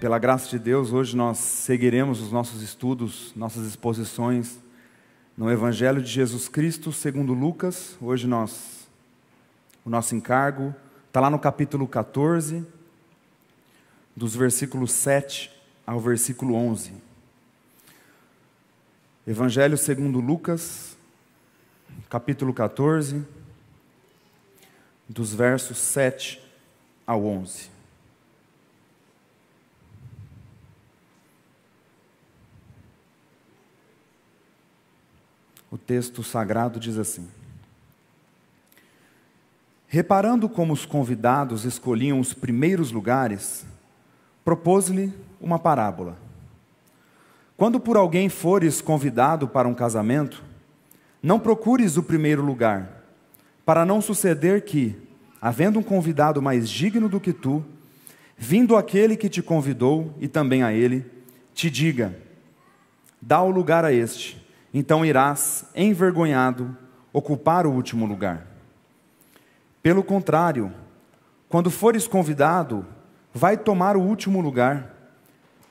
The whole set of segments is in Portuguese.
Pela graça de Deus, hoje nós seguiremos os nossos estudos, nossas exposições no Evangelho de Jesus Cristo segundo Lucas. Hoje nós, o nosso encargo está lá no capítulo 14, dos versículos 7 ao versículo 11. Evangelho segundo Lucas, capítulo 14, dos versos 7 ao 11. o texto sagrado diz assim: Reparando como os convidados escolhiam os primeiros lugares, propôs-lhe uma parábola. Quando por alguém fores convidado para um casamento, não procures o primeiro lugar, para não suceder que, havendo um convidado mais digno do que tu, vindo aquele que te convidou e também a ele, te diga: dá o lugar a este então irás, envergonhado, ocupar o último lugar. Pelo contrário, quando fores convidado, vai tomar o último lugar,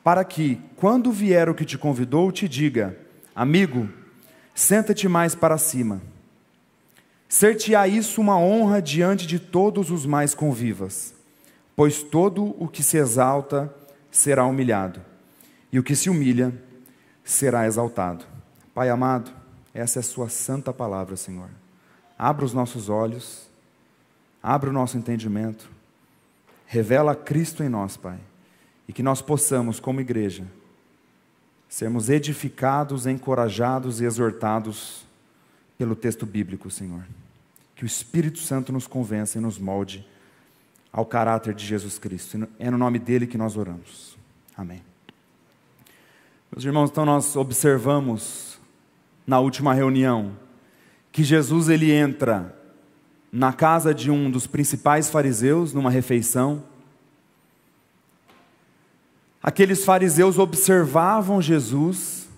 para que, quando vier o que te convidou, te diga: Amigo, senta-te mais para cima. Ser-te-á isso uma honra diante de todos os mais convivas, pois todo o que se exalta será humilhado, e o que se humilha será exaltado. Pai amado, essa é a Sua santa palavra, Senhor. Abra os nossos olhos, abra o nosso entendimento, revela Cristo em nós, Pai, e que nós possamos, como igreja, sermos edificados, encorajados e exortados pelo texto bíblico, Senhor. Que o Espírito Santo nos convença e nos molde ao caráter de Jesus Cristo. É no nome dele que nós oramos. Amém. Meus irmãos, então nós observamos na última reunião, que Jesus ele entra na casa de um dos principais fariseus numa refeição. Aqueles fariseus observavam Jesus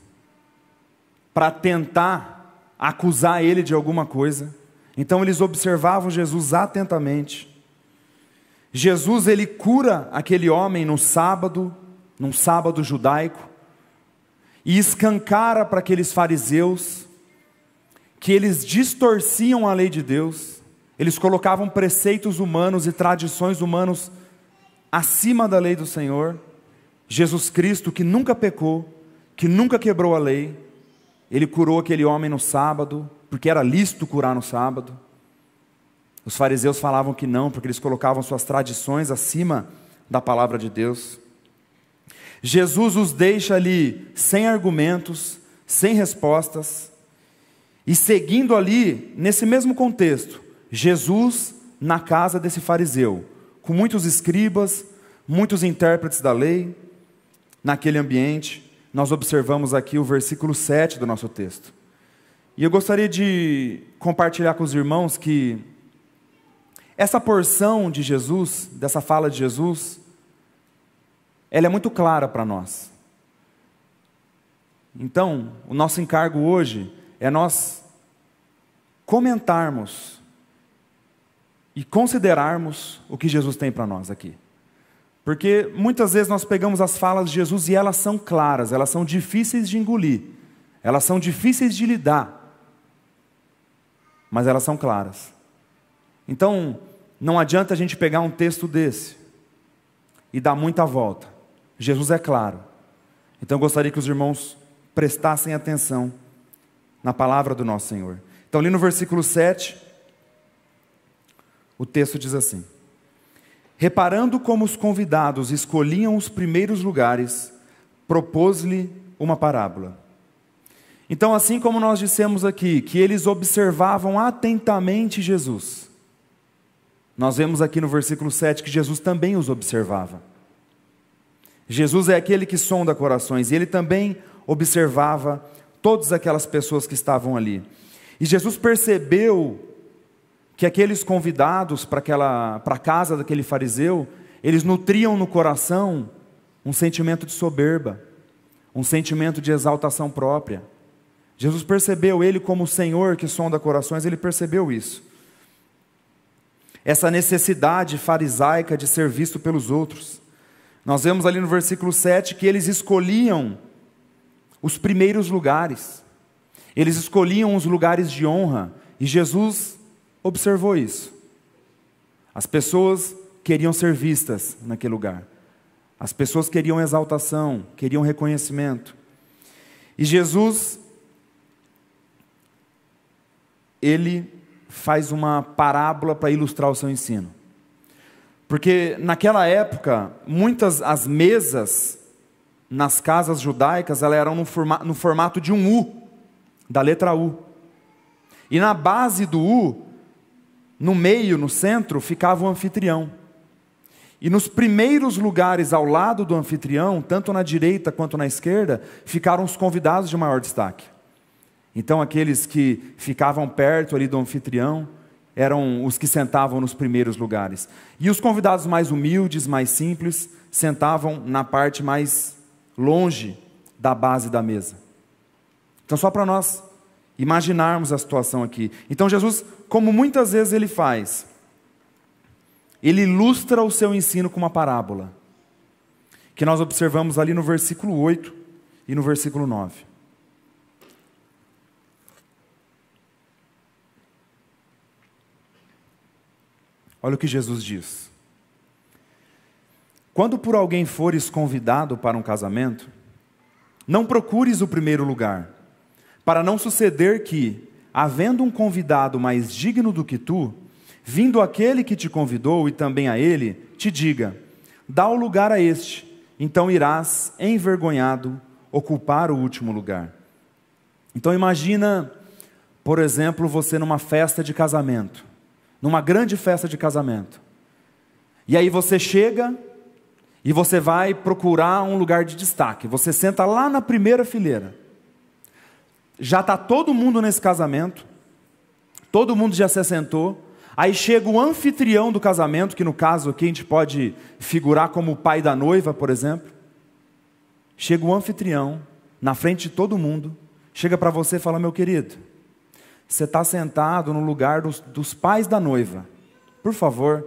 para tentar acusar ele de alguma coisa. Então eles observavam Jesus atentamente. Jesus ele cura aquele homem no sábado, num sábado judaico e escancara para aqueles fariseus que eles distorciam a lei de Deus, eles colocavam preceitos humanos e tradições humanas acima da lei do Senhor. Jesus Cristo, que nunca pecou, que nunca quebrou a lei, ele curou aquele homem no sábado, porque era lícito curar no sábado. Os fariseus falavam que não, porque eles colocavam suas tradições acima da palavra de Deus. Jesus os deixa ali sem argumentos, sem respostas, e seguindo ali, nesse mesmo contexto, Jesus na casa desse fariseu, com muitos escribas, muitos intérpretes da lei, naquele ambiente, nós observamos aqui o versículo 7 do nosso texto. E eu gostaria de compartilhar com os irmãos que essa porção de Jesus, dessa fala de Jesus, ela é muito clara para nós. Então, o nosso encargo hoje é nós comentarmos e considerarmos o que Jesus tem para nós aqui. Porque muitas vezes nós pegamos as falas de Jesus e elas são claras, elas são difíceis de engolir, elas são difíceis de lidar, mas elas são claras. Então, não adianta a gente pegar um texto desse e dar muita volta. Jesus é claro. Então eu gostaria que os irmãos prestassem atenção na palavra do nosso Senhor. Então, ali no versículo 7, o texto diz assim: Reparando como os convidados escolhiam os primeiros lugares, propôs-lhe uma parábola. Então, assim como nós dissemos aqui, que eles observavam atentamente Jesus, nós vemos aqui no versículo 7 que Jesus também os observava. Jesus é aquele que sonda corações e ele também observava todas aquelas pessoas que estavam ali. E Jesus percebeu que aqueles convidados para aquela para a casa daquele fariseu, eles nutriam no coração um sentimento de soberba, um sentimento de exaltação própria. Jesus percebeu ele como o Senhor que sonda corações, ele percebeu isso. Essa necessidade farisaica de ser visto pelos outros. Nós vemos ali no versículo 7 que eles escolhiam os primeiros lugares, eles escolhiam os lugares de honra, e Jesus observou isso. As pessoas queriam ser vistas naquele lugar, as pessoas queriam exaltação, queriam reconhecimento. E Jesus, ele faz uma parábola para ilustrar o seu ensino. Porque naquela época, muitas as mesas nas casas judaicas elas eram no, forma, no formato de um U, da letra U. E na base do U, no meio, no centro, ficava o anfitrião. E nos primeiros lugares ao lado do anfitrião, tanto na direita quanto na esquerda, ficaram os convidados de maior destaque. Então, aqueles que ficavam perto ali do anfitrião, eram os que sentavam nos primeiros lugares. E os convidados mais humildes, mais simples, sentavam na parte mais longe da base da mesa. Então, só para nós imaginarmos a situação aqui. Então, Jesus, como muitas vezes ele faz, ele ilustra o seu ensino com uma parábola, que nós observamos ali no versículo 8 e no versículo 9. Olha o que Jesus diz. Quando por alguém fores convidado para um casamento, não procures o primeiro lugar, para não suceder que, havendo um convidado mais digno do que tu, vindo aquele que te convidou e também a ele, te diga: dá o lugar a este, então irás, envergonhado, ocupar o último lugar. Então imagina, por exemplo, você numa festa de casamento numa grande festa de casamento. E aí você chega e você vai procurar um lugar de destaque. Você senta lá na primeira fileira. Já está todo mundo nesse casamento, todo mundo já se assentou. Aí chega o anfitrião do casamento, que no caso aqui a gente pode figurar como o pai da noiva, por exemplo. Chega o anfitrião, na frente de todo mundo, chega para você e fala: Meu querido, você está sentado no lugar dos, dos pais da noiva. Por favor,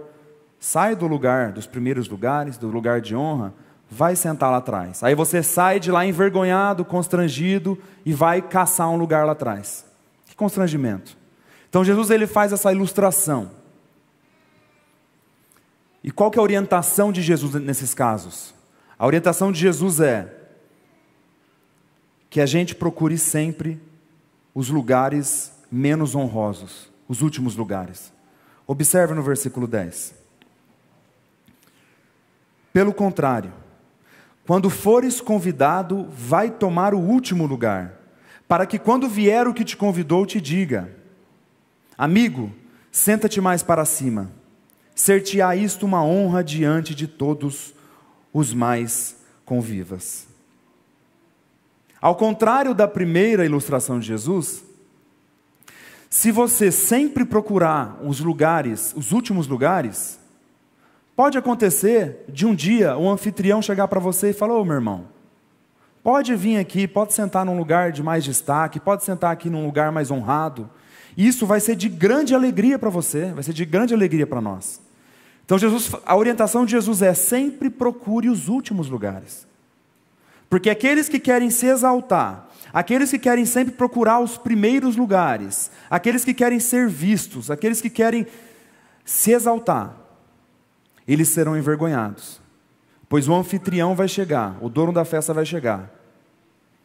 sai do lugar, dos primeiros lugares, do lugar de honra, vai sentar lá atrás. Aí você sai de lá envergonhado, constrangido e vai caçar um lugar lá atrás. Que constrangimento. Então Jesus ele faz essa ilustração. E qual que é a orientação de Jesus nesses casos? A orientação de Jesus é que a gente procure sempre os lugares menos honrosos, os últimos lugares. Observe no versículo 10. Pelo contrário, quando fores convidado, vai tomar o último lugar, para que quando vier o que te convidou, te diga: Amigo, senta-te mais para cima. Ser-te-á isto uma honra diante de todos os mais convivas. Ao contrário da primeira ilustração de Jesus, se você sempre procurar os lugares, os últimos lugares, pode acontecer de um dia o anfitrião chegar para você e falar: Ô oh, meu irmão, pode vir aqui, pode sentar num lugar de mais destaque, pode sentar aqui num lugar mais honrado. e Isso vai ser de grande alegria para você, vai ser de grande alegria para nós. Então Jesus, a orientação de Jesus é sempre procure os últimos lugares. Porque aqueles que querem se exaltar, Aqueles que querem sempre procurar os primeiros lugares, aqueles que querem ser vistos, aqueles que querem se exaltar, eles serão envergonhados. Pois o anfitrião vai chegar, o dono da festa vai chegar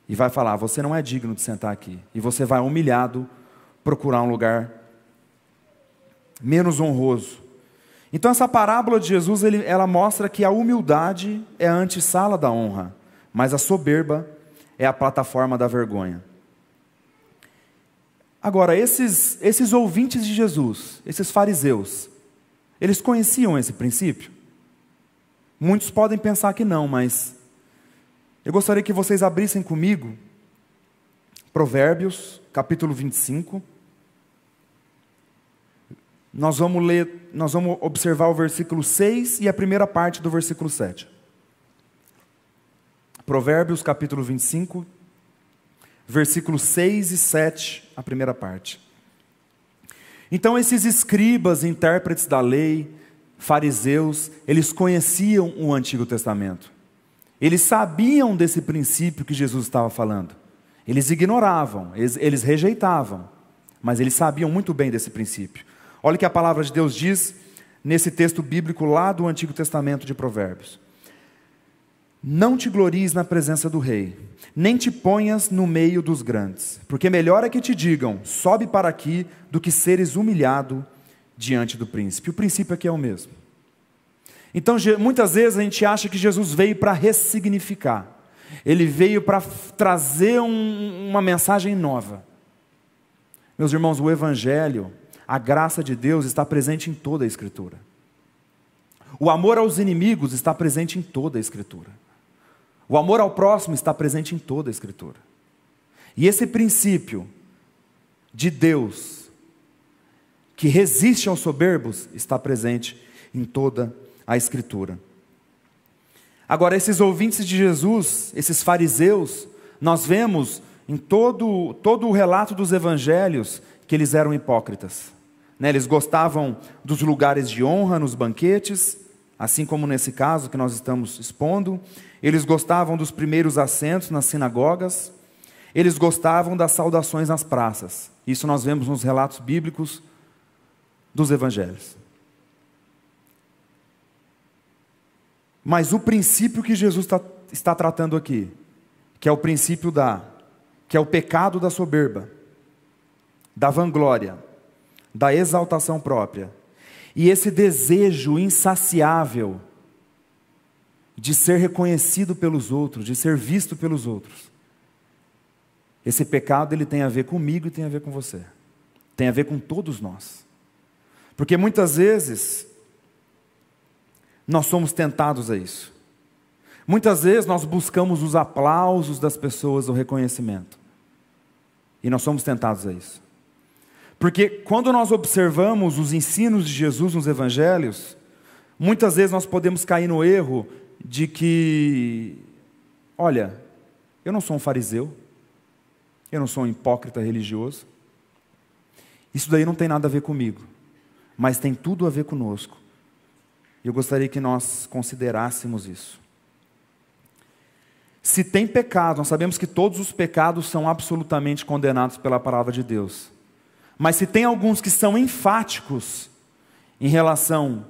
e vai falar: Você não é digno de sentar aqui. E você vai humilhado procurar um lugar menos honroso. Então, essa parábola de Jesus ela mostra que a humildade é a antessala da honra, mas a soberba é a plataforma da vergonha. Agora, esses, esses ouvintes de Jesus, esses fariseus, eles conheciam esse princípio? Muitos podem pensar que não, mas eu gostaria que vocês abrissem comigo Provérbios, capítulo 25. Nós vamos ler, nós vamos observar o versículo 6 e a primeira parte do versículo 7. Provérbios capítulo 25, versículos 6 e 7, a primeira parte. Então, esses escribas, intérpretes da lei, fariseus, eles conheciam o Antigo Testamento. Eles sabiam desse princípio que Jesus estava falando. Eles ignoravam, eles, eles rejeitavam, mas eles sabiam muito bem desse princípio. Olha o que a palavra de Deus diz nesse texto bíblico lá do Antigo Testamento de Provérbios. Não te glories na presença do rei, nem te ponhas no meio dos grandes, porque melhor é que te digam, sobe para aqui, do que seres humilhado diante do príncipe. O princípio aqui é o mesmo. Então, muitas vezes a gente acha que Jesus veio para ressignificar, ele veio para trazer um, uma mensagem nova. Meus irmãos, o Evangelho, a graça de Deus está presente em toda a Escritura. O amor aos inimigos está presente em toda a Escritura. O amor ao próximo está presente em toda a Escritura. E esse princípio de Deus, que resiste aos soberbos, está presente em toda a Escritura. Agora, esses ouvintes de Jesus, esses fariseus, nós vemos em todo, todo o relato dos evangelhos que eles eram hipócritas. Né? Eles gostavam dos lugares de honra, nos banquetes, assim como nesse caso que nós estamos expondo. Eles gostavam dos primeiros assentos nas sinagogas, eles gostavam das saudações nas praças. Isso nós vemos nos relatos bíblicos dos evangelhos. Mas o princípio que Jesus está, está tratando aqui, que é o princípio da, que é o pecado da soberba, da vanglória, da exaltação própria, e esse desejo insaciável de ser reconhecido pelos outros, de ser visto pelos outros. Esse pecado ele tem a ver comigo e tem a ver com você. Tem a ver com todos nós. Porque muitas vezes nós somos tentados a isso. Muitas vezes nós buscamos os aplausos das pessoas, o reconhecimento. E nós somos tentados a isso. Porque quando nós observamos os ensinos de Jesus nos evangelhos, muitas vezes nós podemos cair no erro de que, olha, eu não sou um fariseu, eu não sou um hipócrita religioso, isso daí não tem nada a ver comigo, mas tem tudo a ver conosco. Eu gostaria que nós considerássemos isso. Se tem pecado, nós sabemos que todos os pecados são absolutamente condenados pela palavra de Deus. Mas se tem alguns que são enfáticos em relação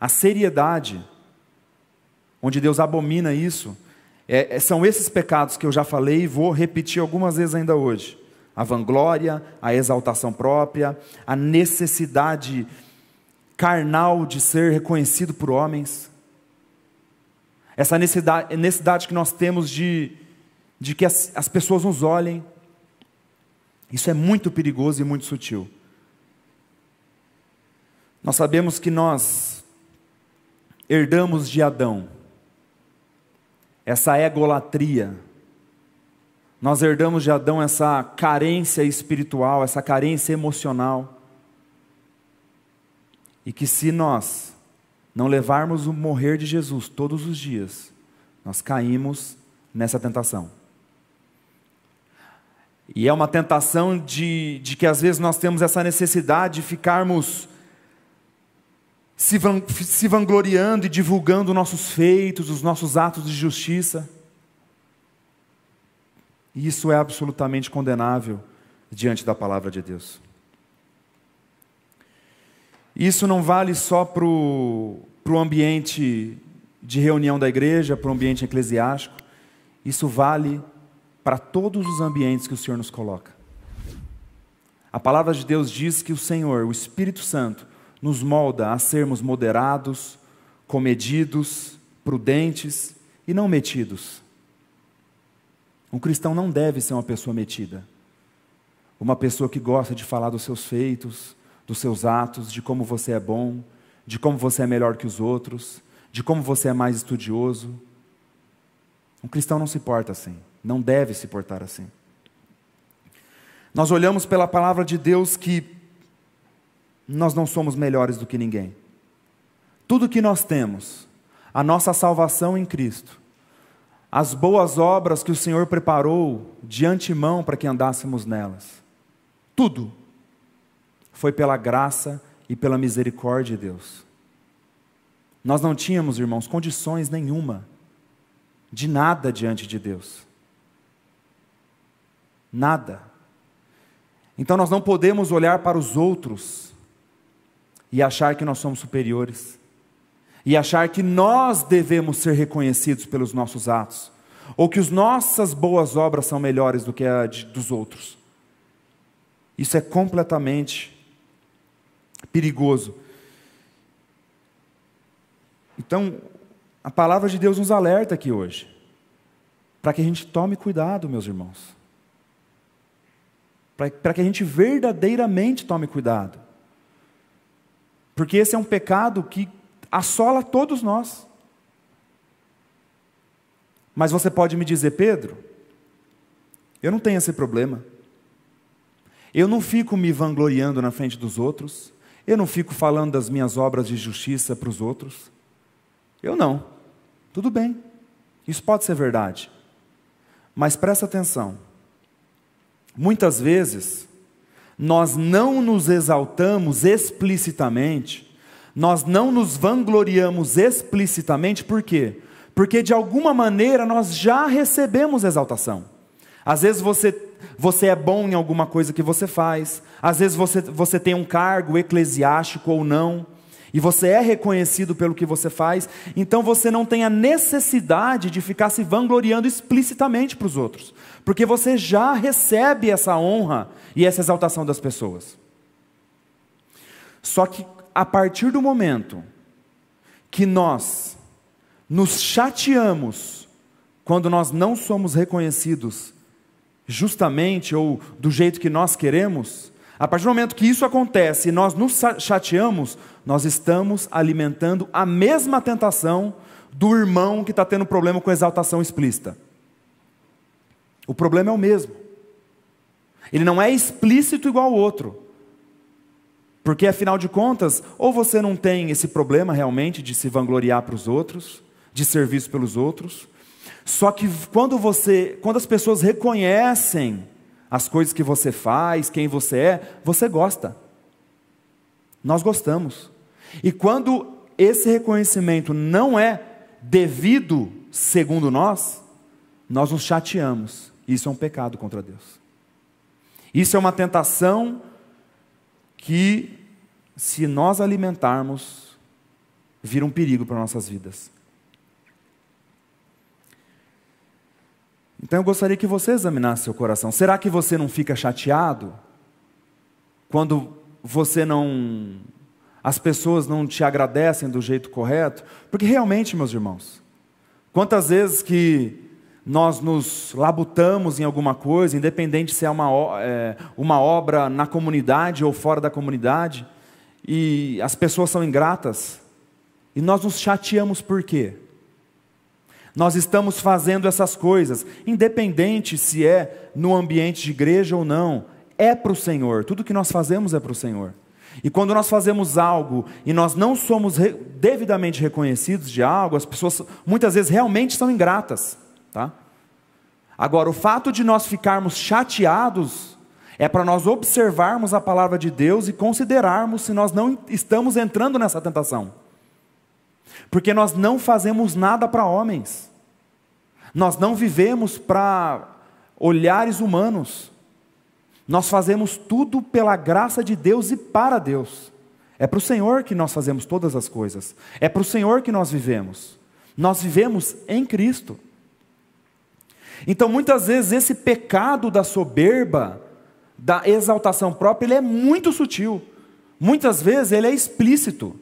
à seriedade, onde Deus abomina isso, é, é, são esses pecados que eu já falei e vou repetir algumas vezes ainda hoje: a vanglória, a exaltação própria, a necessidade carnal de ser reconhecido por homens, essa necessidade, necessidade que nós temos de, de que as, as pessoas nos olhem. Isso é muito perigoso e muito sutil. Nós sabemos que nós herdamos de Adão essa egolatria. Nós herdamos de Adão essa carência espiritual, essa carência emocional. E que se nós não levarmos o morrer de Jesus todos os dias, nós caímos nessa tentação. E é uma tentação de, de que às vezes nós temos essa necessidade de ficarmos se, van, se vangloriando e divulgando nossos feitos, os nossos atos de justiça. E isso é absolutamente condenável diante da palavra de Deus. Isso não vale só para o ambiente de reunião da igreja, para o ambiente eclesiástico, isso vale para todos os ambientes que o Senhor nos coloca. A palavra de Deus diz que o Senhor, o Espírito Santo, nos molda a sermos moderados, comedidos, prudentes e não metidos. Um cristão não deve ser uma pessoa metida. Uma pessoa que gosta de falar dos seus feitos, dos seus atos, de como você é bom, de como você é melhor que os outros, de como você é mais estudioso. Um cristão não se porta assim não deve se portar assim. Nós olhamos pela palavra de Deus que nós não somos melhores do que ninguém. Tudo que nós temos, a nossa salvação em Cristo, as boas obras que o Senhor preparou de antemão para que andássemos nelas, tudo foi pela graça e pela misericórdia de Deus. Nós não tínhamos, irmãos, condições nenhuma de nada diante de Deus nada. Então nós não podemos olhar para os outros e achar que nós somos superiores, e achar que nós devemos ser reconhecidos pelos nossos atos, ou que as nossas boas obras são melhores do que a de, dos outros. Isso é completamente perigoso. Então, a palavra de Deus nos alerta aqui hoje, para que a gente tome cuidado, meus irmãos para que a gente verdadeiramente tome cuidado. Porque esse é um pecado que assola todos nós. Mas você pode me dizer, Pedro, eu não tenho esse problema. Eu não fico me vangloriando na frente dos outros. Eu não fico falando das minhas obras de justiça para os outros. Eu não. Tudo bem. Isso pode ser verdade. Mas presta atenção. Muitas vezes, nós não nos exaltamos explicitamente, nós não nos vangloriamos explicitamente, por quê? Porque de alguma maneira nós já recebemos exaltação. Às vezes você, você é bom em alguma coisa que você faz, às vezes você, você tem um cargo eclesiástico ou não, e você é reconhecido pelo que você faz, então você não tem a necessidade de ficar se vangloriando explicitamente para os outros, porque você já recebe essa honra e essa exaltação das pessoas. Só que a partir do momento que nós nos chateamos quando nós não somos reconhecidos justamente ou do jeito que nós queremos, a partir do momento que isso acontece e nós nos chateamos, nós estamos alimentando a mesma tentação do irmão que está tendo problema com exaltação explícita. O problema é o mesmo. Ele não é explícito igual o outro. Porque, afinal de contas, ou você não tem esse problema realmente de se vangloriar para os outros, de serviço pelos outros, só que quando você, quando as pessoas reconhecem as coisas que você faz, quem você é, você gosta. Nós gostamos. E quando esse reconhecimento não é devido segundo nós, nós nos chateamos. Isso é um pecado contra Deus. Isso é uma tentação que, se nós alimentarmos, vira um perigo para nossas vidas. Então eu gostaria que você examinasse seu coração. Será que você não fica chateado quando você não as pessoas não te agradecem do jeito correto? Porque realmente, meus irmãos, quantas vezes que nós nos labutamos em alguma coisa, independente se é uma, é, uma obra na comunidade ou fora da comunidade, e as pessoas são ingratas, e nós nos chateamos por quê? Nós estamos fazendo essas coisas, independente se é no ambiente de igreja ou não, é para o Senhor, tudo que nós fazemos é para o Senhor. E quando nós fazemos algo e nós não somos re devidamente reconhecidos de algo, as pessoas muitas vezes realmente são ingratas, tá? Agora, o fato de nós ficarmos chateados é para nós observarmos a palavra de Deus e considerarmos se nós não estamos entrando nessa tentação. Porque nós não fazemos nada para homens. Nós não vivemos para olhares humanos. Nós fazemos tudo pela graça de Deus e para Deus. É para o Senhor que nós fazemos todas as coisas. É para o Senhor que nós vivemos. Nós vivemos em Cristo. Então, muitas vezes, esse pecado da soberba, da exaltação própria, ele é muito sutil. Muitas vezes, ele é explícito.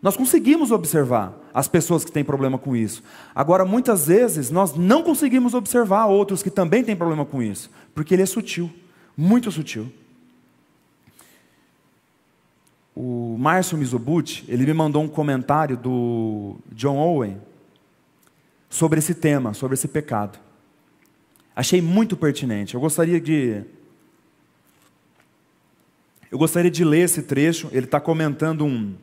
Nós conseguimos observar as pessoas que têm problema com isso. Agora, muitas vezes, nós não conseguimos observar outros que também têm problema com isso, porque ele é sutil, muito sutil. O Márcio Mizobuchi, ele me mandou um comentário do John Owen sobre esse tema, sobre esse pecado. Achei muito pertinente. Eu gostaria de eu gostaria de ler esse trecho. Ele está comentando um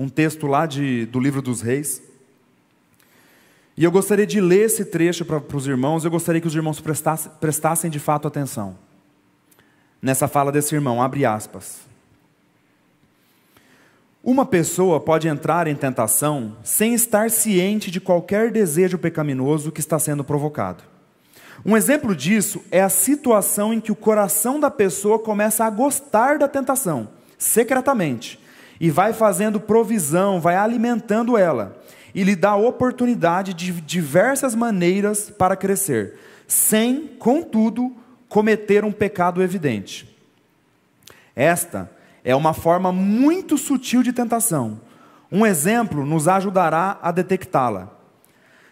um texto lá de, do livro dos reis. E eu gostaria de ler esse trecho para, os irmãos, eu gostaria que os irmãos prestassem, prestassem de fato atenção nessa fala desse irmão, abre aspas. Uma pessoa pode entrar em tentação sem estar ciente de qualquer desejo pecaminoso que está sendo provocado. Um exemplo disso é a situação em que o coração da pessoa começa a gostar da tentação, secretamente, e vai fazendo provisão, vai alimentando ela e lhe dá oportunidade de diversas maneiras para crescer, sem, contudo, cometer um pecado evidente. Esta é uma forma muito sutil de tentação. Um exemplo nos ajudará a detectá-la.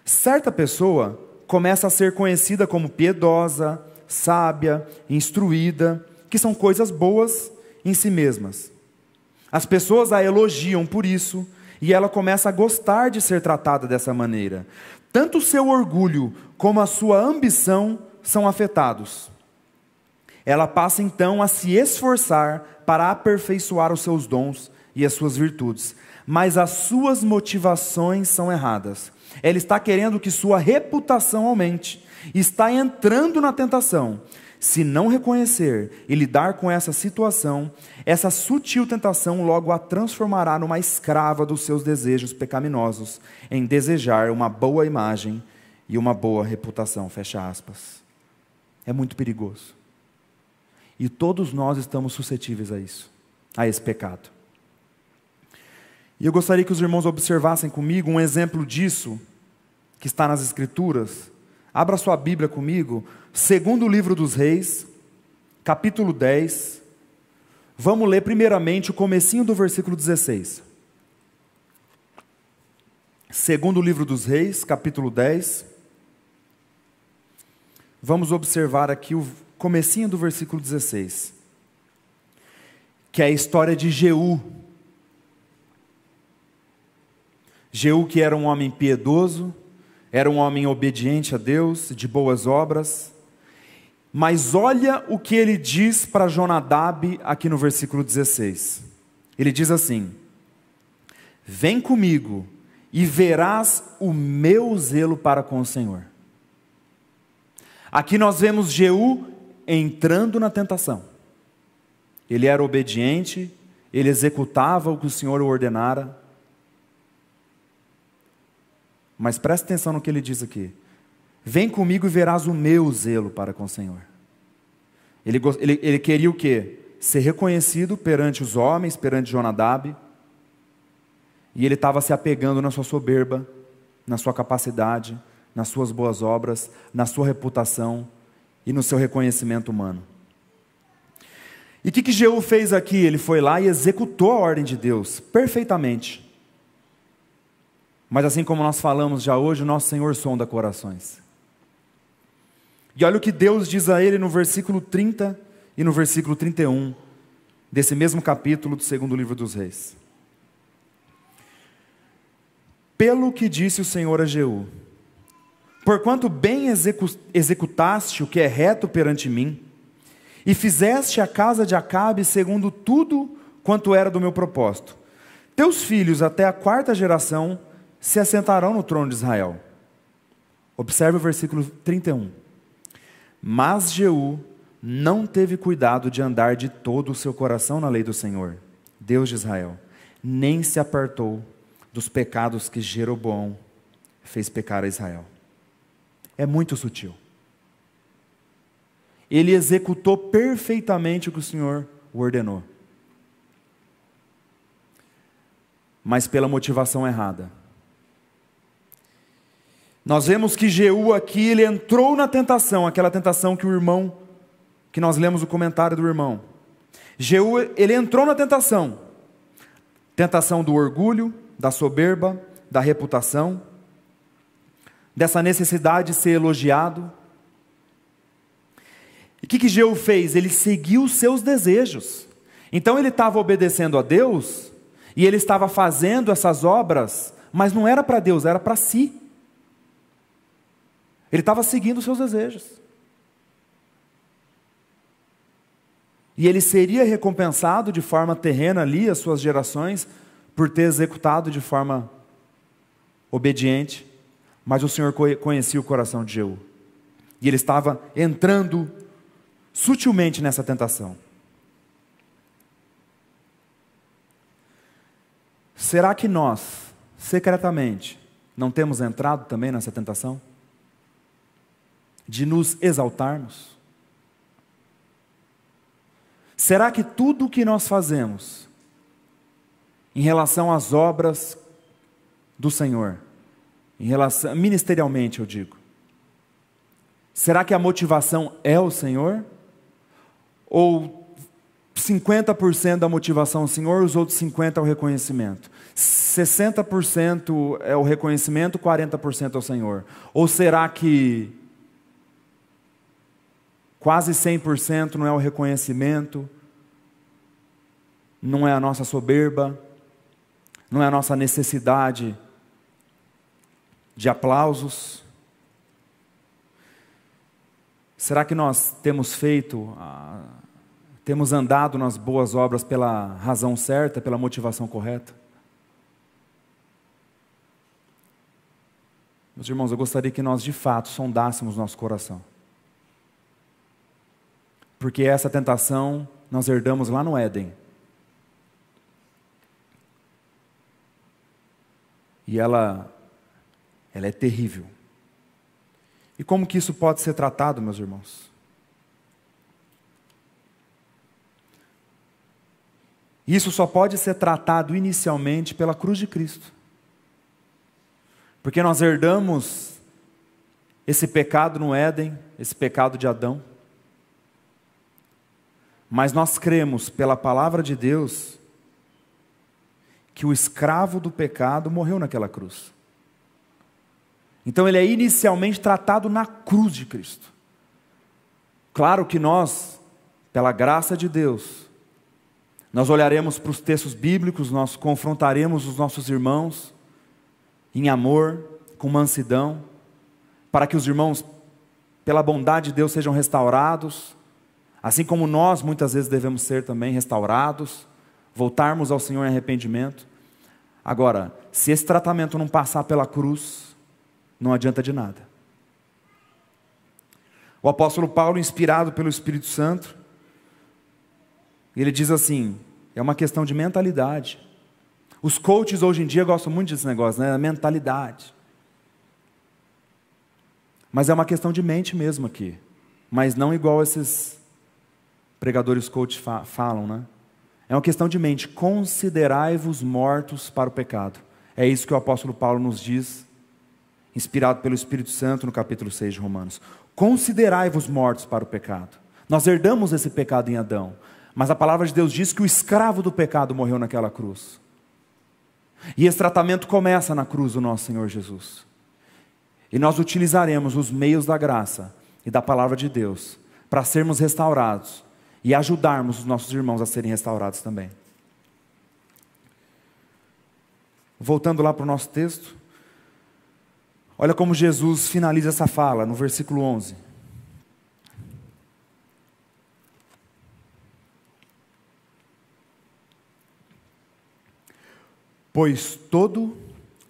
Certa pessoa começa a ser conhecida como piedosa, sábia, instruída, que são coisas boas em si mesmas. As pessoas a elogiam por isso e ela começa a gostar de ser tratada dessa maneira. Tanto o seu orgulho como a sua ambição são afetados. Ela passa então a se esforçar para aperfeiçoar os seus dons e as suas virtudes, mas as suas motivações são erradas. Ela está querendo que sua reputação aumente, está entrando na tentação se não reconhecer e lidar com essa situação, essa sutil tentação logo a transformará numa escrava dos seus desejos pecaminosos, em desejar uma boa imagem e uma boa reputação. Fecha aspas. É muito perigoso. E todos nós estamos suscetíveis a isso, a esse pecado. E eu gostaria que os irmãos observassem comigo um exemplo disso, que está nas Escrituras, Abra sua Bíblia comigo, segundo o livro dos Reis, capítulo 10. Vamos ler primeiramente o comecinho do versículo 16. Segundo o livro dos Reis, capítulo 10. Vamos observar aqui o comecinho do versículo 16, que é a história de Jeú. Jeú que era um homem piedoso, era um homem obediente a Deus, de boas obras. Mas olha o que ele diz para Jonadab aqui no versículo 16. Ele diz assim: Vem comigo e verás o meu zelo para com o Senhor. Aqui nós vemos Jeú entrando na tentação. Ele era obediente, ele executava o que o Senhor ordenara, mas presta atenção no que ele diz aqui. Vem comigo e verás o meu zelo para com o Senhor. Ele, ele, ele queria o quê? Ser reconhecido perante os homens, perante Jonadab. E ele estava se apegando na sua soberba, na sua capacidade, nas suas boas obras, na sua reputação e no seu reconhecimento humano. E o que, que Jeú fez aqui? Ele foi lá e executou a ordem de Deus perfeitamente. Mas assim como nós falamos já hoje, o nosso Senhor sonda corações. E olha o que Deus diz a ele no versículo 30 e no versículo 31 desse mesmo capítulo do segundo livro dos Reis. Pelo que disse o Senhor a Jeú: Porquanto bem executaste o que é reto perante mim, e fizeste a casa de Acabe segundo tudo quanto era do meu propósito, teus filhos até a quarta geração se assentarão no trono de Israel. Observe o versículo 31. Mas Jeú não teve cuidado de andar de todo o seu coração na lei do Senhor, Deus de Israel, nem se apartou dos pecados que Jeroboão fez pecar a Israel. É muito sutil. Ele executou perfeitamente o que o Senhor o ordenou. Mas pela motivação errada. Nós vemos que Jeú aqui, ele entrou na tentação, aquela tentação que o irmão, que nós lemos o comentário do irmão. Jeú, ele entrou na tentação. Tentação do orgulho, da soberba, da reputação, dessa necessidade de ser elogiado. E o que, que Jeú fez? Ele seguiu os seus desejos. Então ele estava obedecendo a Deus, e ele estava fazendo essas obras, mas não era para Deus, era para si. Ele estava seguindo os seus desejos. E ele seria recompensado de forma terrena ali, as suas gerações, por ter executado de forma obediente. Mas o Senhor conhecia o coração de Jeú. E ele estava entrando sutilmente nessa tentação. Será que nós, secretamente, não temos entrado também nessa tentação? de nos exaltarmos? Será que tudo o que nós fazemos em relação às obras do Senhor, em relação ministerialmente eu digo, será que a motivação é o Senhor? Ou 50% da motivação é o Senhor, os outros 50% é o reconhecimento. 60% é o reconhecimento, 40% é o Senhor. Ou será que Quase 100% não é o reconhecimento, não é a nossa soberba, não é a nossa necessidade de aplausos. Será que nós temos feito, ah, temos andado nas boas obras pela razão certa, pela motivação correta? Meus irmãos, eu gostaria que nós de fato sondássemos nosso coração porque essa tentação nós herdamos lá no Éden. E ela, ela é terrível. E como que isso pode ser tratado, meus irmãos? Isso só pode ser tratado inicialmente pela cruz de Cristo. Porque nós herdamos esse pecado no Éden, esse pecado de Adão. Mas nós cremos pela palavra de Deus que o escravo do pecado morreu naquela cruz. Então ele é inicialmente tratado na cruz de Cristo. Claro que nós, pela graça de Deus, nós olharemos para os textos bíblicos, nós confrontaremos os nossos irmãos em amor, com mansidão, para que os irmãos, pela bondade de Deus, sejam restaurados, Assim como nós muitas vezes devemos ser também restaurados, voltarmos ao Senhor em arrependimento. Agora, se esse tratamento não passar pela cruz, não adianta de nada. O apóstolo Paulo, inspirado pelo Espírito Santo, ele diz assim: é uma questão de mentalidade. Os coaches hoje em dia gostam muito desse negócio, né? A mentalidade. Mas é uma questão de mente mesmo aqui. Mas não igual esses pregadores coach fa falam, né? É uma questão de mente. Considerai-vos mortos para o pecado. É isso que o apóstolo Paulo nos diz, inspirado pelo Espírito Santo no capítulo 6 de Romanos. Considerai-vos mortos para o pecado. Nós herdamos esse pecado em Adão, mas a palavra de Deus diz que o escravo do pecado morreu naquela cruz. E esse tratamento começa na cruz do nosso Senhor Jesus. E nós utilizaremos os meios da graça e da palavra de Deus para sermos restaurados e ajudarmos os nossos irmãos a serem restaurados também. Voltando lá para o nosso texto, olha como Jesus finaliza essa fala no versículo 11. Pois todo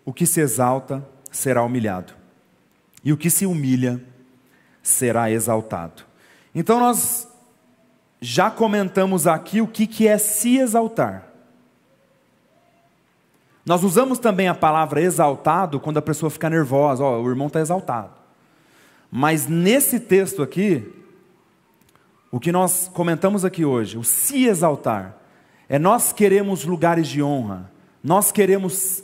o que se exalta será humilhado, e o que se humilha será exaltado. Então nós já comentamos aqui o que, que é se exaltar. Nós usamos também a palavra exaltado quando a pessoa fica nervosa, ó, oh, o irmão está exaltado. Mas nesse texto aqui, o que nós comentamos aqui hoje, o se exaltar, é nós queremos lugares de honra, nós queremos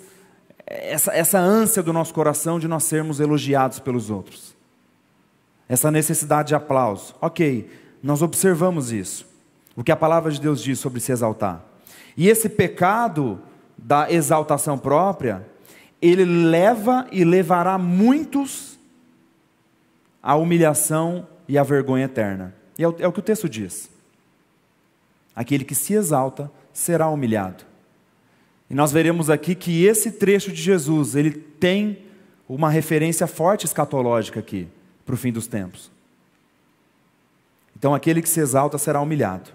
essa, essa ânsia do nosso coração de nós sermos elogiados pelos outros, essa necessidade de aplauso. Ok, nós observamos isso, o que a palavra de Deus diz sobre se exaltar. E esse pecado da exaltação própria, ele leva e levará muitos à humilhação e à vergonha eterna. E é o, é o que o texto diz. Aquele que se exalta será humilhado. E nós veremos aqui que esse trecho de Jesus, ele tem uma referência forte escatológica aqui, para o fim dos tempos. Então aquele que se exalta será humilhado.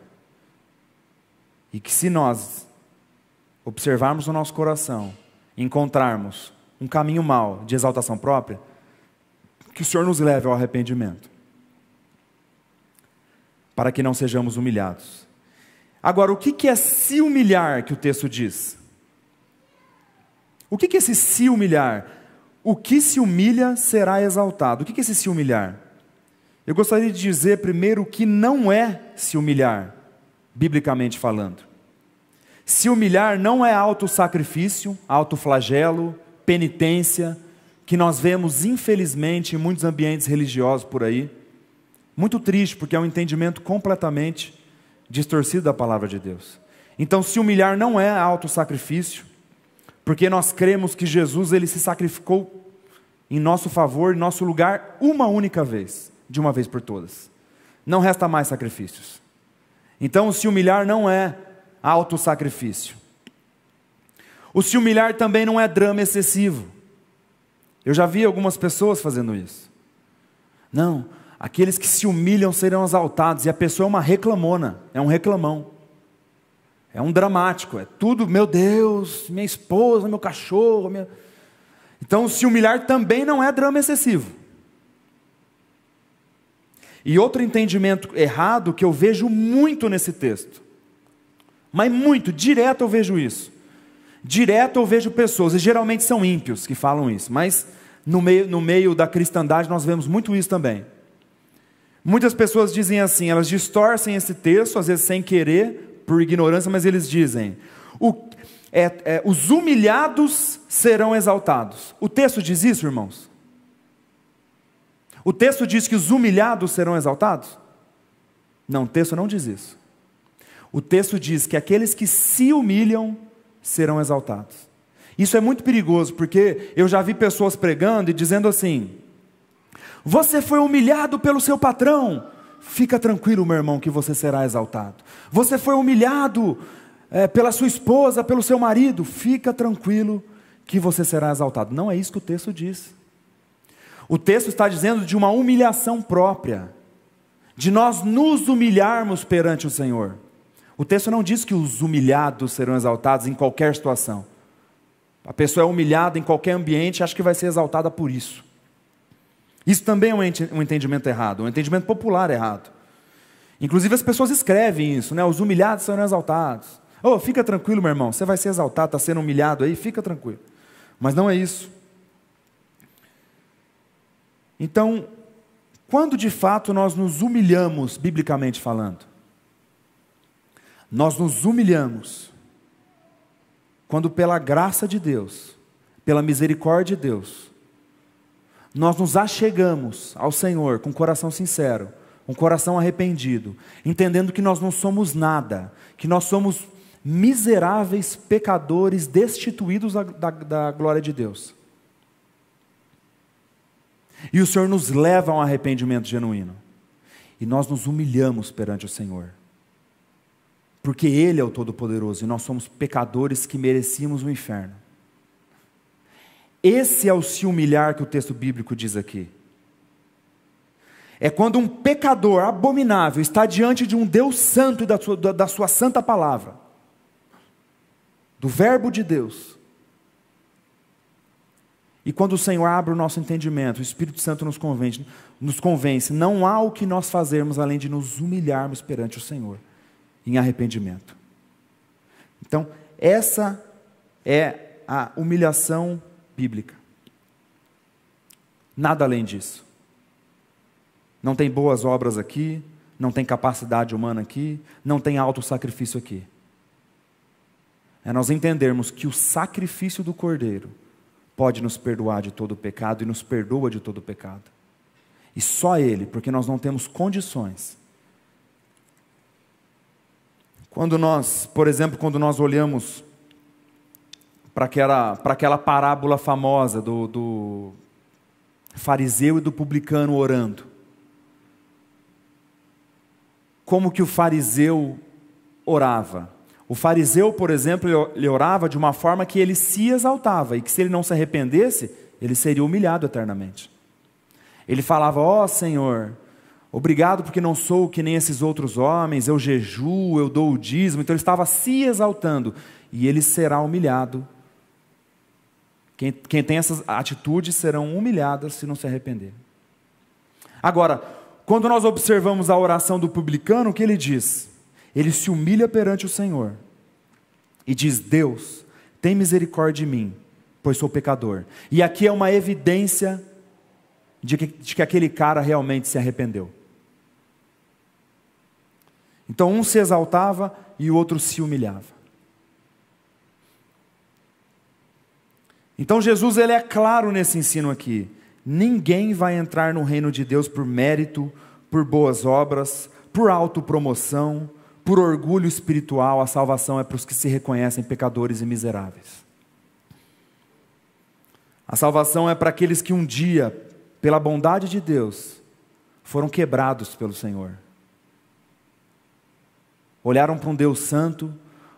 E que se nós observarmos o nosso coração, encontrarmos um caminho mau de exaltação própria, que o Senhor nos leve ao arrependimento, para que não sejamos humilhados. Agora, o que é se humilhar que o texto diz? O que é esse se humilhar? O que se humilha será exaltado. O que é esse se humilhar? Eu gostaria de dizer primeiro o que não é se humilhar, biblicamente falando. Se humilhar não é autossacrifício, autoflagelo, penitência, que nós vemos infelizmente em muitos ambientes religiosos por aí. Muito triste, porque é um entendimento completamente distorcido da palavra de Deus. Então, se humilhar não é autossacrifício, porque nós cremos que Jesus ele se sacrificou em nosso favor, em nosso lugar, uma única vez de uma vez por todas. Não resta mais sacrifícios. Então, se humilhar não é autossacrifício. O se humilhar também não é drama excessivo. Eu já vi algumas pessoas fazendo isso. Não, aqueles que se humilham serão exaltados, e a pessoa é uma reclamona, é um reclamão. É um dramático, é tudo, meu Deus, minha esposa, meu cachorro. Minha... Então, se humilhar também não é drama excessivo. E outro entendimento errado que eu vejo muito nesse texto, mas muito, direto eu vejo isso. Direto eu vejo pessoas, e geralmente são ímpios que falam isso, mas no meio, no meio da cristandade nós vemos muito isso também. Muitas pessoas dizem assim, elas distorcem esse texto, às vezes sem querer, por ignorância, mas eles dizem: o, é, é, os humilhados serão exaltados. O texto diz isso, irmãos? O texto diz que os humilhados serão exaltados? Não, o texto não diz isso. O texto diz que aqueles que se humilham serão exaltados. Isso é muito perigoso, porque eu já vi pessoas pregando e dizendo assim: Você foi humilhado pelo seu patrão. Fica tranquilo, meu irmão, que você será exaltado. Você foi humilhado é, pela sua esposa, pelo seu marido. Fica tranquilo que você será exaltado. Não é isso que o texto diz. O texto está dizendo de uma humilhação própria, de nós nos humilharmos perante o Senhor. O texto não diz que os humilhados serão exaltados em qualquer situação. A pessoa é humilhada em qualquer ambiente e acha que vai ser exaltada por isso. Isso também é um entendimento errado, um entendimento popular errado. Inclusive as pessoas escrevem isso, né? Os humilhados serão exaltados. Oh, fica tranquilo, meu irmão, você vai ser exaltado, está sendo humilhado aí, fica tranquilo. Mas não é isso. Então, quando de fato nós nos humilhamos, biblicamente falando, nós nos humilhamos quando, pela graça de Deus, pela misericórdia de Deus, nós nos achegamos ao Senhor com um coração sincero, um coração arrependido, entendendo que nós não somos nada, que nós somos miseráveis pecadores destituídos da, da, da glória de Deus. E o Senhor nos leva a um arrependimento genuíno. E nós nos humilhamos perante o Senhor. Porque Ele é o Todo-Poderoso e nós somos pecadores que merecíamos o inferno. Esse é o se humilhar que o texto bíblico diz aqui. É quando um pecador abominável está diante de um Deus santo e da sua, da sua santa palavra, do Verbo de Deus, e quando o Senhor abre o nosso entendimento, o Espírito Santo nos convence, nos convence, não há o que nós fazermos além de nos humilharmos perante o Senhor em arrependimento. Então, essa é a humilhação bíblica. Nada além disso. Não tem boas obras aqui, não tem capacidade humana aqui, não tem alto sacrifício aqui. É nós entendermos que o sacrifício do Cordeiro pode nos perdoar de todo o pecado e nos perdoa de todo o pecado. E só Ele, porque nós não temos condições. Quando nós, por exemplo, quando nós olhamos para aquela, para aquela parábola famosa do, do fariseu e do publicano orando, como que o fariseu orava? O fariseu, por exemplo, ele orava de uma forma que ele se exaltava e que se ele não se arrependesse, ele seria humilhado eternamente. Ele falava: Ó oh, Senhor, obrigado porque não sou que nem esses outros homens, eu jejuo, eu dou o dízimo. Então ele estava se exaltando e ele será humilhado. Quem, quem tem essas atitudes serão humilhadas se não se arrepender. Agora, quando nós observamos a oração do publicano, o que ele diz? Ele se humilha perante o Senhor e diz: Deus, tem misericórdia de mim, pois sou pecador. E aqui é uma evidência de que, de que aquele cara realmente se arrependeu. Então um se exaltava e o outro se humilhava. Então Jesus ele é claro nesse ensino aqui. Ninguém vai entrar no reino de Deus por mérito, por boas obras, por autopromoção, por orgulho espiritual, a salvação é para os que se reconhecem pecadores e miseráveis. A salvação é para aqueles que um dia, pela bondade de Deus, foram quebrados pelo Senhor. Olharam para um Deus santo,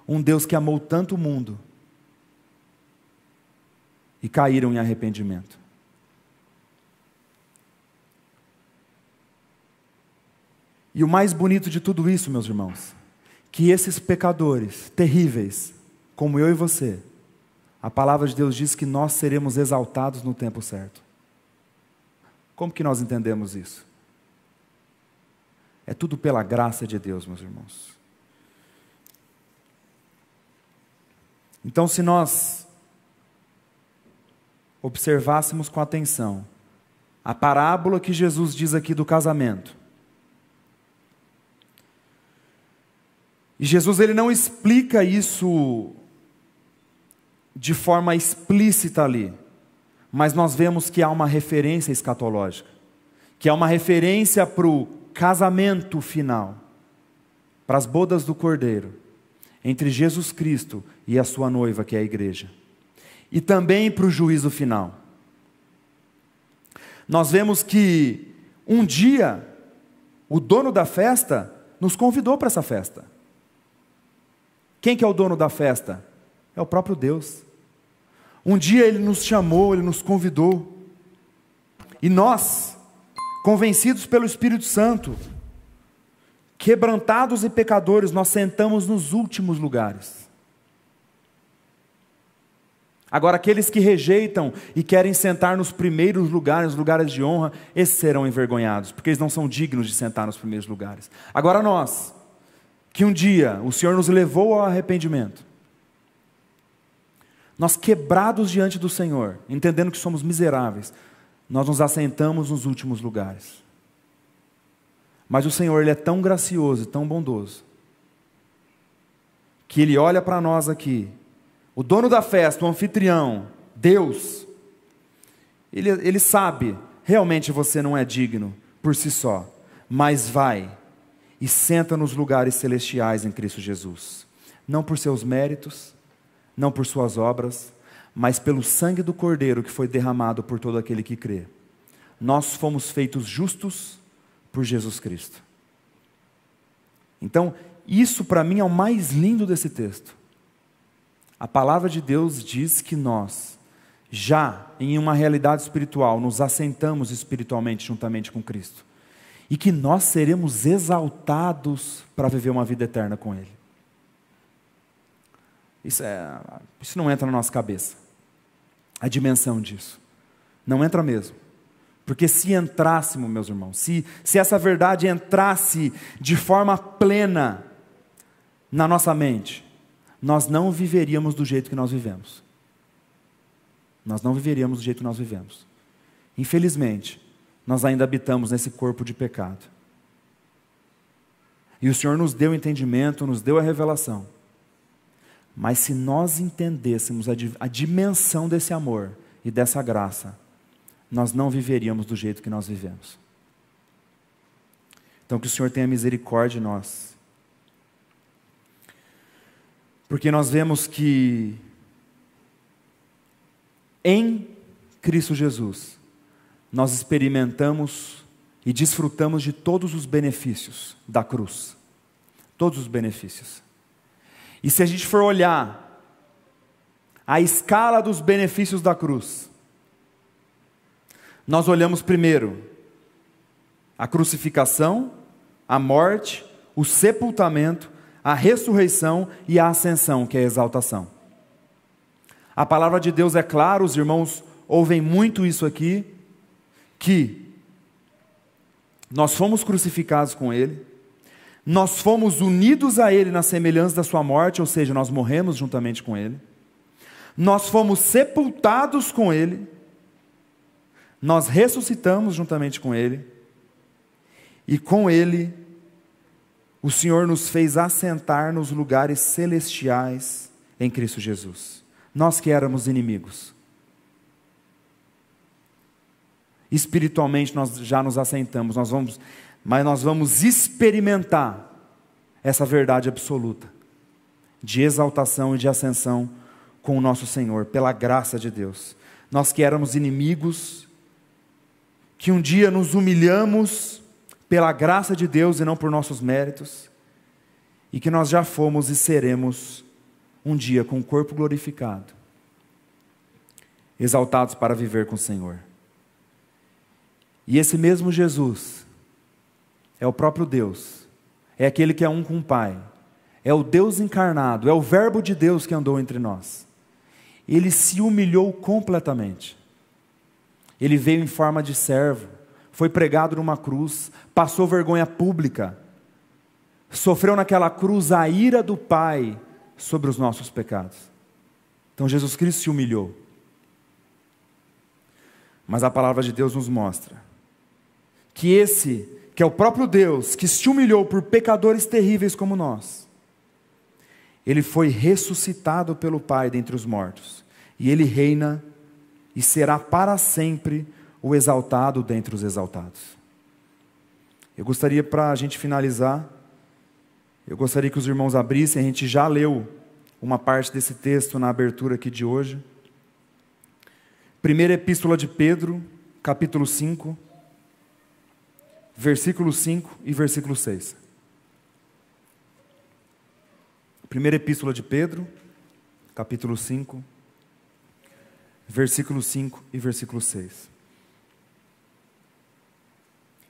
um Deus que amou tanto o mundo, e caíram em arrependimento. E o mais bonito de tudo isso, meus irmãos, que esses pecadores terríveis, como eu e você, a palavra de Deus diz que nós seremos exaltados no tempo certo. Como que nós entendemos isso? É tudo pela graça de Deus, meus irmãos. Então, se nós observássemos com atenção a parábola que Jesus diz aqui do casamento, E Jesus ele não explica isso de forma explícita ali, mas nós vemos que há uma referência escatológica, que é uma referência para o casamento final, para as bodas do Cordeiro, entre Jesus Cristo e a sua noiva, que é a igreja, e também para o juízo final. Nós vemos que um dia o dono da festa nos convidou para essa festa. Quem que é o dono da festa? É o próprio Deus. Um dia ele nos chamou, ele nos convidou. E nós, convencidos pelo Espírito Santo, quebrantados e pecadores, nós sentamos nos últimos lugares. Agora, aqueles que rejeitam e querem sentar nos primeiros lugares, nos lugares de honra, esses serão envergonhados, porque eles não são dignos de sentar nos primeiros lugares. Agora, nós, que um dia o Senhor nos levou ao arrependimento. Nós quebrados diante do Senhor, entendendo que somos miseráveis, nós nos assentamos nos últimos lugares. Mas o Senhor ele é tão gracioso e tão bondoso que ele olha para nós aqui, o dono da festa, o anfitrião, Deus, ele, ele sabe, realmente você não é digno por si só, mas vai e senta nos lugares celestiais em Cristo Jesus. Não por seus méritos, não por suas obras, mas pelo sangue do Cordeiro que foi derramado por todo aquele que crê. Nós fomos feitos justos por Jesus Cristo. Então, isso para mim é o mais lindo desse texto. A palavra de Deus diz que nós, já em uma realidade espiritual, nos assentamos espiritualmente juntamente com Cristo e que nós seremos exaltados para viver uma vida eterna com Ele. Isso, é, isso não entra na nossa cabeça, a dimensão disso. Não entra mesmo. Porque se entrássemos, meus irmãos, se, se essa verdade entrasse de forma plena na nossa mente, nós não viveríamos do jeito que nós vivemos. Nós não viveríamos do jeito que nós vivemos. Infelizmente, nós ainda habitamos nesse corpo de pecado. E o Senhor nos deu entendimento, nos deu a revelação. Mas se nós entendêssemos a, a dimensão desse amor e dessa graça, nós não viveríamos do jeito que nós vivemos. Então, que o Senhor tenha misericórdia de nós. Porque nós vemos que em Cristo Jesus, nós experimentamos e desfrutamos de todos os benefícios da cruz. Todos os benefícios. E se a gente for olhar a escala dos benefícios da cruz, nós olhamos primeiro a crucificação, a morte, o sepultamento, a ressurreição e a ascensão, que é a exaltação. A palavra de Deus é clara, os irmãos ouvem muito isso aqui, que nós fomos crucificados com Ele, nós fomos unidos a Ele na semelhança da Sua morte, ou seja, nós morremos juntamente com Ele, nós fomos sepultados com Ele, nós ressuscitamos juntamente com Ele, e com Ele, o Senhor nos fez assentar nos lugares celestiais em Cristo Jesus. Nós que éramos inimigos, espiritualmente nós já nos assentamos, nós vamos, mas nós vamos experimentar essa verdade absoluta de exaltação e de ascensão com o nosso Senhor, pela graça de Deus. Nós que éramos inimigos, que um dia nos humilhamos pela graça de Deus e não por nossos méritos, e que nós já fomos e seremos um dia com o corpo glorificado, exaltados para viver com o Senhor. E esse mesmo Jesus é o próprio Deus, é aquele que é um com o Pai, é o Deus encarnado, é o Verbo de Deus que andou entre nós. Ele se humilhou completamente. Ele veio em forma de servo, foi pregado numa cruz, passou vergonha pública, sofreu naquela cruz a ira do Pai sobre os nossos pecados. Então Jesus Cristo se humilhou. Mas a palavra de Deus nos mostra que esse, que é o próprio Deus, que se humilhou por pecadores terríveis como nós, ele foi ressuscitado pelo Pai dentre os mortos, e ele reina e será para sempre o exaltado dentre os exaltados. Eu gostaria, para a gente finalizar, eu gostaria que os irmãos abrissem, a gente já leu uma parte desse texto na abertura aqui de hoje. Primeira Epístola de Pedro, capítulo 5 versículo 5 e versículo 6. Primeira epístola de Pedro, capítulo 5, versículo 5 e versículo 6.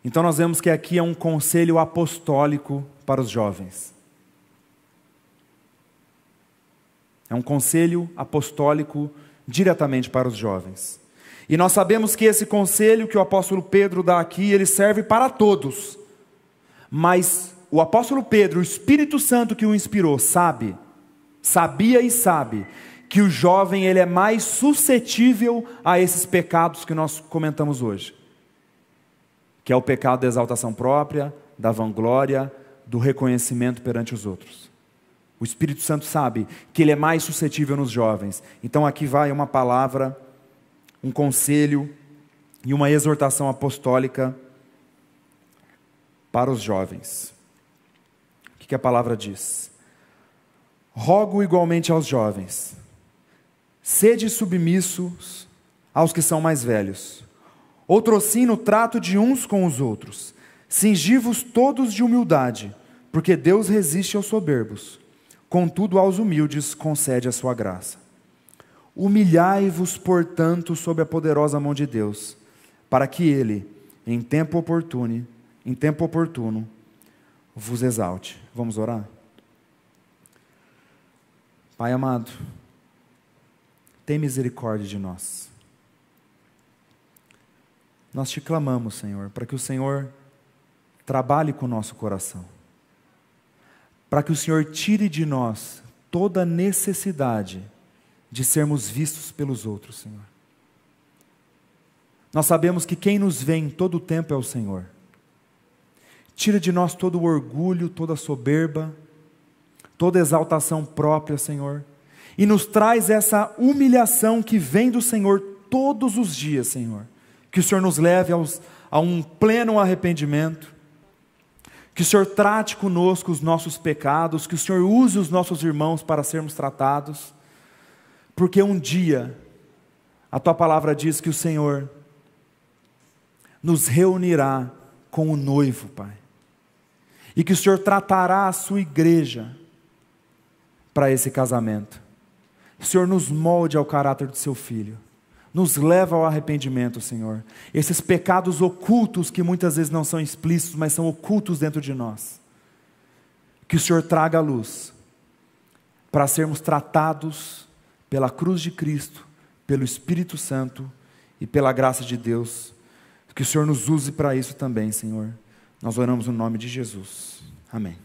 Então nós vemos que aqui é um conselho apostólico para os jovens. É um conselho apostólico diretamente para os jovens. E nós sabemos que esse conselho que o apóstolo Pedro dá aqui, ele serve para todos. Mas o apóstolo Pedro, o Espírito Santo que o inspirou, sabe, sabia e sabe que o jovem ele é mais suscetível a esses pecados que nós comentamos hoje. Que é o pecado da exaltação própria, da vanglória, do reconhecimento perante os outros. O Espírito Santo sabe que ele é mais suscetível nos jovens. Então aqui vai uma palavra um conselho e uma exortação apostólica para os jovens. O que, a palavra diz? Rogo igualmente aos jovens, sede submissos aos que são mais velhos, outrocino o trato de uns com os outros, cingivos todos de humildade, porque Deus resiste aos soberbos, contudo aos humildes concede a sua graça. Humilhai-vos, portanto, sob a poderosa mão de Deus, para que ele, em tempo oportuno, em tempo oportuno, vos exalte. Vamos orar? Pai amado, tem misericórdia de nós. Nós te clamamos, Senhor, para que o Senhor trabalhe com o nosso coração, para que o Senhor tire de nós toda necessidade de sermos vistos pelos outros, Senhor. Nós sabemos que quem nos vê em todo o tempo é o Senhor. Tira de nós todo o orgulho, toda a soberba, toda a exaltação própria, Senhor, e nos traz essa humilhação que vem do Senhor todos os dias, Senhor. Que o Senhor nos leve aos, a um pleno arrependimento, que o Senhor trate conosco os nossos pecados, que o Senhor use os nossos irmãos para sermos tratados porque um dia a tua palavra diz que o Senhor nos reunirá com o noivo, Pai, e que o Senhor tratará a sua igreja para esse casamento. O Senhor nos molde ao caráter do seu filho. Nos leva ao arrependimento, Senhor. Esses pecados ocultos que muitas vezes não são explícitos, mas são ocultos dentro de nós. Que o Senhor traga a luz para sermos tratados pela cruz de Cristo, pelo Espírito Santo e pela graça de Deus. Que o Senhor nos use para isso também, Senhor. Nós oramos no nome de Jesus. Amém.